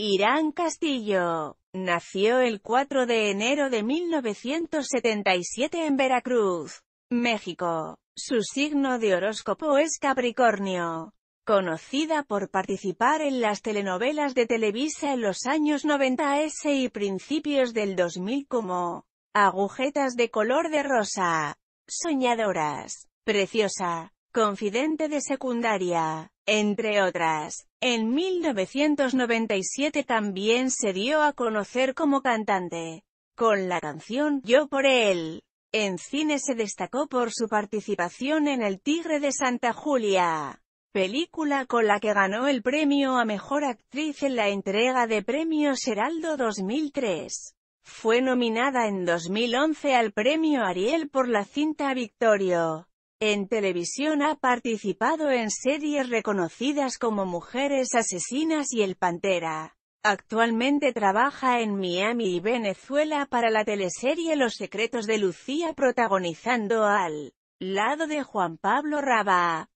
Irán Castillo. Nació el 4 de enero de 1977 en Veracruz, México. Su signo de horóscopo es Capricornio. Conocida por participar en las telenovelas de Televisa en los años 90 S y principios del 2000 como Agujetas de color de rosa. Soñadoras. Preciosa confidente de secundaria, entre otras. En 1997 también se dio a conocer como cantante, con la canción Yo por él. En cine se destacó por su participación en El Tigre de Santa Julia, película con la que ganó el premio a Mejor Actriz en la entrega de Premios Heraldo 2003. Fue nominada en 2011 al Premio Ariel por la cinta Victorio. En televisión ha participado en series reconocidas como Mujeres Asesinas y El Pantera. Actualmente trabaja en Miami y Venezuela para la teleserie Los Secretos de Lucía protagonizando al lado de Juan Pablo Raba.